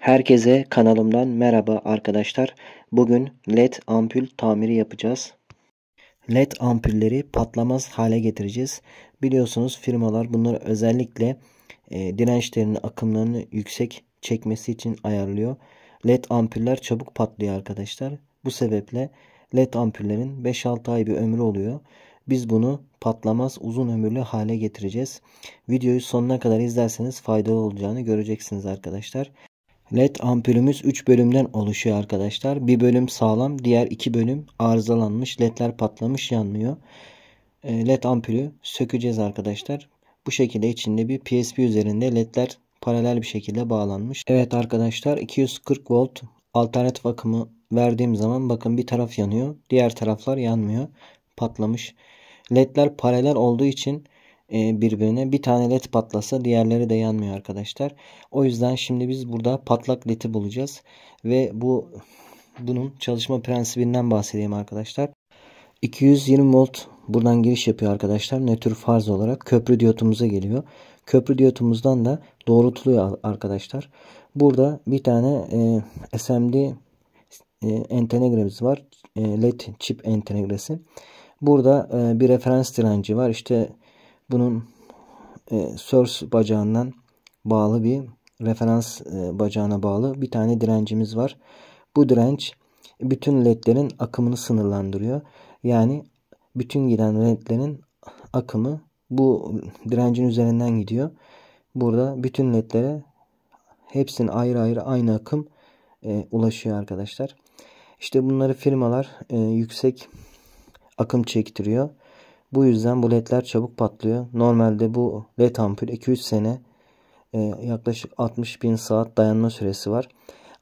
Herkese kanalımdan merhaba arkadaşlar. Bugün led ampul tamiri yapacağız. Led ampulleri patlamaz hale getireceğiz. Biliyorsunuz firmalar bunları özellikle e, dirençlerinin akımlarını yüksek çekmesi için ayarlıyor. Led ampuller çabuk patlıyor arkadaşlar. Bu sebeple led ampullerin 5-6 ay bir ömrü oluyor. Biz bunu patlamaz uzun ömürlü hale getireceğiz. Videoyu sonuna kadar izlerseniz faydalı olacağını göreceksiniz arkadaşlar. LED ampulümüz 3 bölümden oluşuyor arkadaşlar. Bir bölüm sağlam, diğer iki bölüm arızalanmış. LED'ler patlamış, yanmıyor. Ee, LED ampulü sökeceğiz arkadaşlar. Bu şekilde içinde bir PSP üzerinde LED'ler paralel bir şekilde bağlanmış. Evet arkadaşlar 240 volt alternatif akımı verdiğim zaman bakın bir taraf yanıyor. Diğer taraflar yanmıyor. Patlamış. LED'ler paralel olduğu için e, birbirine. Bir tane led patlasa diğerleri de yanmıyor arkadaşlar. O yüzden şimdi biz burada patlak ledi bulacağız. Ve bu bunun çalışma prensibinden bahsedeyim arkadaşlar. 220 volt buradan giriş yapıyor arkadaşlar. Nötr farz olarak köprü diyotumuza geliyor. Köprü diyotumuzdan da doğrultuluyor arkadaşlar. Burada bir tane e, SMD e, entenegremiz var. E, LED çip entenegresi. Burada e, bir referans direnci var. İşte bunun e, source bacağından bağlı bir referans e, bacağına bağlı bir tane direncimiz var. Bu direnç bütün ledlerin akımını sınırlandırıyor. Yani bütün giden ledlerin akımı bu direncin üzerinden gidiyor. Burada bütün ledlere hepsinin ayrı ayrı aynı akım e, ulaşıyor arkadaşlar. İşte bunları firmalar e, yüksek akım çektiriyor. Bu yüzden bu ledler çabuk patlıyor. Normalde bu led ampul 2-3 sene e, yaklaşık 60 bin saat dayanma süresi var.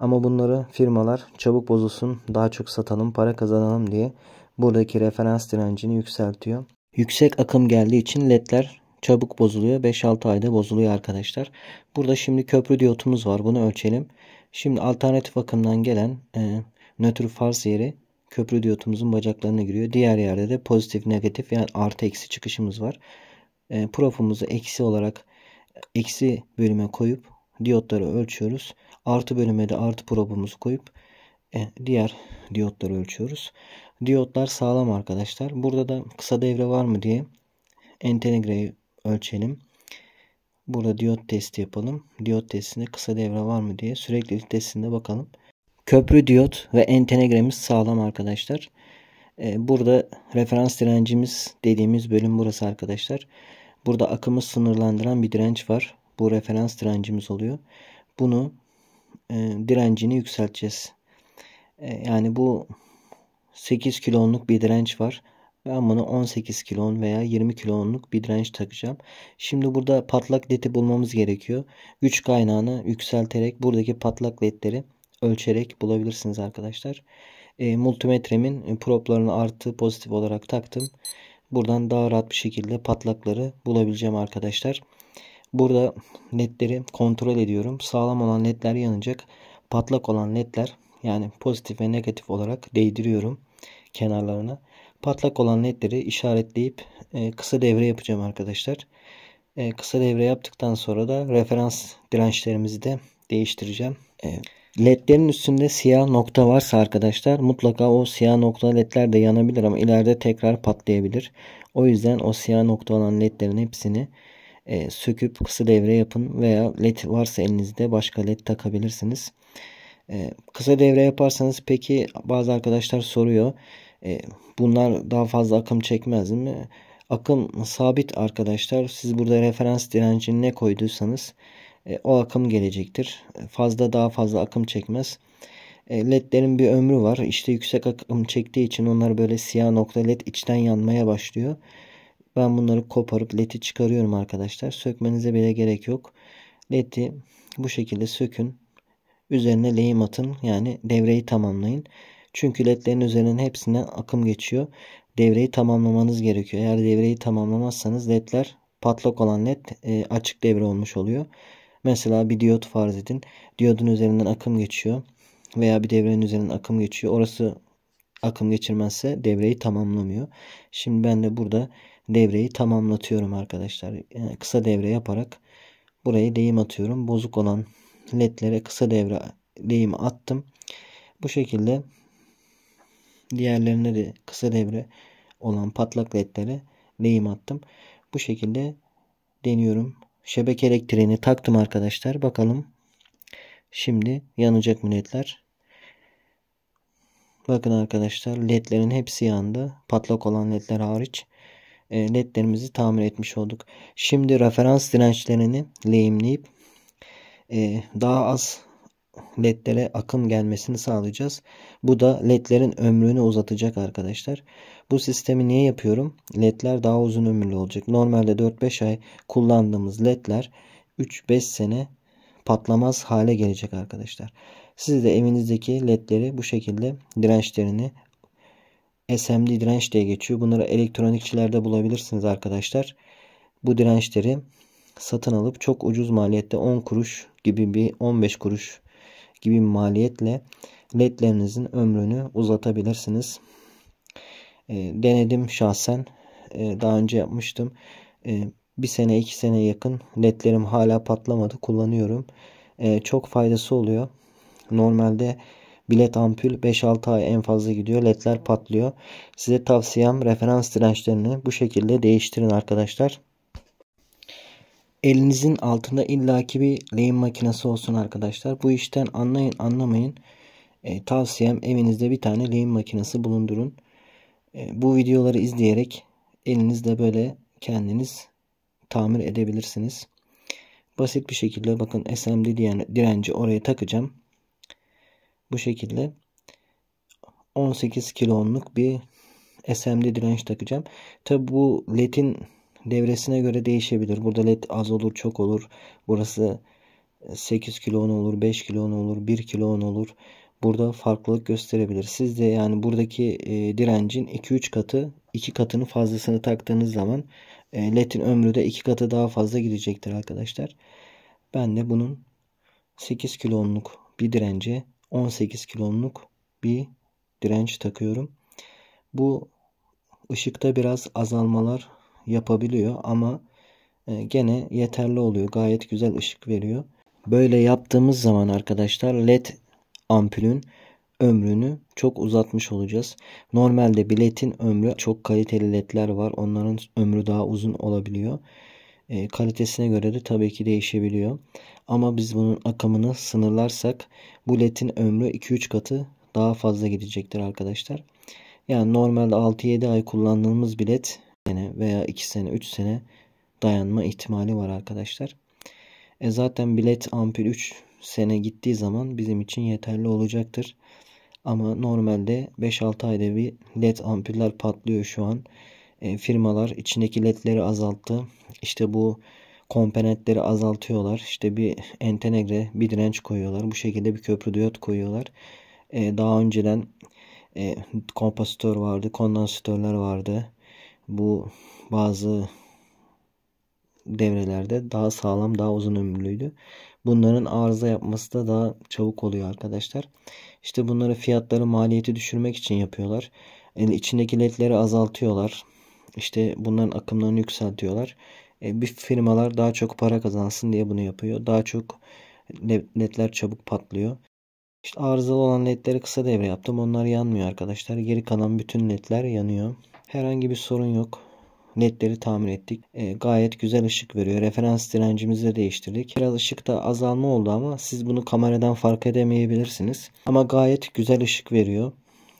Ama bunları firmalar çabuk bozulsun, daha çok satalım, para kazanalım diye buradaki referans direncini yükseltiyor. Yüksek akım geldiği için ledler çabuk bozuluyor. 5-6 ayda bozuluyor arkadaşlar. Burada şimdi köprü diyotumuz var. Bunu ölçelim. Şimdi alternatif akımdan gelen e, nötr farz yeri köprü diyotumuzun bacaklarına giriyor. Diğer yerde de pozitif negatif yani artı eksi çıkışımız var. E, profumuzu eksi olarak eksi bölüme koyup diyotları ölçüyoruz. Artı bölüme de artı probumuzu koyup e, diğer diyotları ölçüyoruz. Diyotlar sağlam arkadaşlar. Burada da kısa devre var mı diye entegreyi ölçelim. Burada diyot testi yapalım. Diyot testinde kısa devre var mı diye süreklilik testinde bakalım. Köprü diyot ve entenegremiz sağlam arkadaşlar. Ee, burada referans direncimiz dediğimiz bölüm burası arkadaşlar. Burada akımı sınırlandıran bir direnç var. Bu referans direncimiz oluyor. Bunu e, direncini yükselteceğiz. Ee, yani bu 8 kilonluk bir direnç var. Ben bunu 18 kilon veya 20 kilonluk bir direnç takacağım. Şimdi burada patlak leti bulmamız gerekiyor. Güç kaynağını yükselterek buradaki patlak ledleri ölçerek bulabilirsiniz arkadaşlar. E, multimetremin e, proplarını artı pozitif olarak taktım. Buradan daha rahat bir şekilde patlakları bulabileceğim arkadaşlar. Burada netleri kontrol ediyorum. Sağlam olan netler yanacak. Patlak olan netler yani pozitif ve negatif olarak değdiriyorum kenarlarına. Patlak olan netleri işaretleyip e, kısa devre yapacağım arkadaşlar. E, kısa devre yaptıktan sonra da referans dirençlerimizi de değiştireceğim. Evet ledlerin üstünde siyah nokta varsa arkadaşlar mutlaka o siyah nokta ledler de yanabilir ama ileride tekrar patlayabilir. O yüzden o siyah nokta olan ledlerin hepsini e, söküp kısa devre yapın veya led varsa elinizde başka led takabilirsiniz. E, kısa devre yaparsanız peki bazı arkadaşlar soruyor e, bunlar daha fazla akım çekmez mi? Akım sabit arkadaşlar siz burada referans direncini ne koyduysanız e, o akım gelecektir. E, fazla daha fazla akım çekmez. E, ledlerin bir ömrü var. İşte yüksek akım çektiği için onlar böyle siyah nokta led içten yanmaya başlıyor. Ben bunları koparıp ledi çıkarıyorum arkadaşlar. Sökmenize bile gerek yok. Ledi bu şekilde sökün. Üzerine lehim atın. Yani devreyi tamamlayın. Çünkü ledlerin üzerinin hepsinden akım geçiyor. Devreyi tamamlamanız gerekiyor. Eğer devreyi tamamlamazsanız ledler patlak olan led açık devre olmuş oluyor. Mesela bir diyot farz edin. Diyodun üzerinden akım geçiyor veya bir devrenin üzerinden akım geçiyor. Orası akım geçirmezse devreyi tamamlamıyor. Şimdi ben de burada devreyi tamamlatıyorum arkadaşlar. Yani kısa devre yaparak buraya deyim atıyorum. Bozuk olan ledlere kısa devre deyim attım. Bu şekilde diğerlerine de kısa devre olan patlak ledlere deyim attım. Bu şekilde deniyorum şebeke elektriğini taktım arkadaşlar. Bakalım şimdi yanacak mı ledler? Bakın arkadaşlar ledlerin hepsi yandı. Patlak olan ledler hariç e, ledlerimizi tamir etmiş olduk. Şimdi referans dirençlerini lehimleyip e, daha az ledlere akım gelmesini sağlayacağız. Bu da ledlerin ömrünü uzatacak arkadaşlar. Bu sistemi niye yapıyorum? Ledler daha uzun ömürlü olacak. Normalde 4-5 ay kullandığımız ledler 3-5 sene patlamaz hale gelecek arkadaşlar. Siz de evinizdeki ledleri bu şekilde dirençlerini SMD direnç diye geçiyor. Bunları elektronikçilerde bulabilirsiniz arkadaşlar. Bu dirençleri satın alıp çok ucuz maliyette 10 kuruş gibi bir 15 kuruş gibi maliyetle ledlerinizin ömrünü uzatabilirsiniz. E, denedim şahsen. E, daha önce yapmıştım. E, bir sene iki sene yakın ledlerim hala patlamadı. Kullanıyorum. E, çok faydası oluyor. Normalde bilet ampul 5-6 ay en fazla gidiyor. Ledler patlıyor. Size tavsiyem referans dirençlerini bu şekilde değiştirin arkadaşlar elinizin altında illaki bir lehim makinesi olsun arkadaşlar. Bu işten anlayın anlamayın. E, tavsiyem evinizde bir tane lehim makinesi bulundurun. E, bu videoları izleyerek elinizde böyle kendiniz tamir edebilirsiniz. Basit bir şekilde bakın SMD direnci oraya takacağım. Bu şekilde 18 kilo kilonluk bir SMD direnç takacağım. Tabi bu ledin devresine göre değişebilir. Burada led az olur çok olur. Burası 8 e, kilo olur 5 kilo olur 1 kilo olur. Burada farklılık gösterebilir. Siz de yani buradaki e, direncin 2-3 katı 2 katının fazlasını taktığınız zaman e, ledin ömrü de 2 katı daha fazla gidecektir arkadaşlar. Ben de bunun 8 kilonluk bir dirence 18 kilonluk bir direnç takıyorum. Bu ışıkta biraz azalmalar yapabiliyor ama e, gene yeterli oluyor. Gayet güzel ışık veriyor. Böyle yaptığımız zaman arkadaşlar led ampulün ömrünü çok uzatmış olacağız. Normalde biletin ömrü çok kaliteli ledler var. Onların ömrü daha uzun olabiliyor. E, kalitesine göre de tabii ki değişebiliyor. Ama biz bunun akımını sınırlarsak bu ledin ömrü 2-3 katı daha fazla gidecektir arkadaşlar. Yani normalde 6-7 ay kullandığımız bir led sene veya 2 sene 3 sene dayanma ihtimali var arkadaşlar. E zaten bilet ampul 3 sene gittiği zaman bizim için yeterli olacaktır. Ama normalde 5-6 ayda bir led ampuller patlıyor şu an. E, firmalar içindeki ledleri azalttı. İşte bu komponentleri azaltıyorlar. İşte bir entenegre bir direnç koyuyorlar. Bu şekilde bir köprü diyot koyuyorlar. E, daha önceden e, kompasitör vardı, kondansatörler vardı bu bazı devrelerde daha sağlam daha uzun ömürlüydü. Bunların arıza yapması da daha çabuk oluyor arkadaşlar. İşte bunları fiyatları maliyeti düşürmek için yapıyorlar. Yani e, içindeki ledleri azaltıyorlar. İşte bunların akımlarını yükseltiyorlar. E, bir firmalar daha çok para kazansın diye bunu yapıyor. Daha çok ledler çabuk patlıyor. İşte arızalı olan ledleri kısa devre yaptım. Onlar yanmıyor arkadaşlar. Geri kalan bütün ledler yanıyor. Herhangi bir sorun yok. Netleri tamir ettik. E, gayet güzel ışık veriyor. Referans direncimizi de değiştirdik. Biraz ışıkta azalma oldu ama siz bunu kameradan fark edemeyebilirsiniz. Ama gayet güzel ışık veriyor.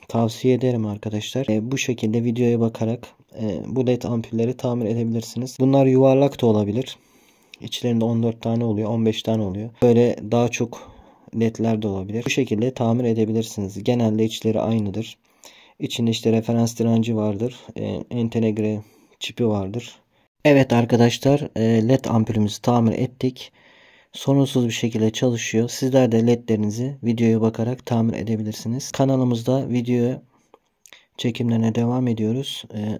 Tavsiye ederim arkadaşlar. E, bu şekilde videoya bakarak e, bu led ampulleri tamir edebilirsiniz. Bunlar yuvarlak da olabilir. İçlerinde 14 tane oluyor, 15 tane oluyor. Böyle daha çok ledler de olabilir. Bu şekilde tamir edebilirsiniz. Genelde içleri aynıdır. İçinde işte referans direnci vardır. E, entegre çipi vardır. Evet arkadaşlar e, led ampulümüzü tamir ettik. Sorunsuz bir şekilde çalışıyor. Sizler de ledlerinizi videoya bakarak tamir edebilirsiniz. Kanalımızda video çekimlerine devam ediyoruz. E,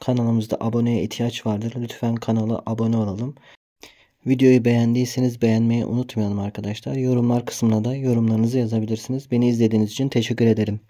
kanalımızda aboneye ihtiyaç vardır. Lütfen kanala abone olalım. Videoyu beğendiyseniz beğenmeyi unutmayalım arkadaşlar. Yorumlar kısmına da yorumlarınızı yazabilirsiniz. Beni izlediğiniz için teşekkür ederim.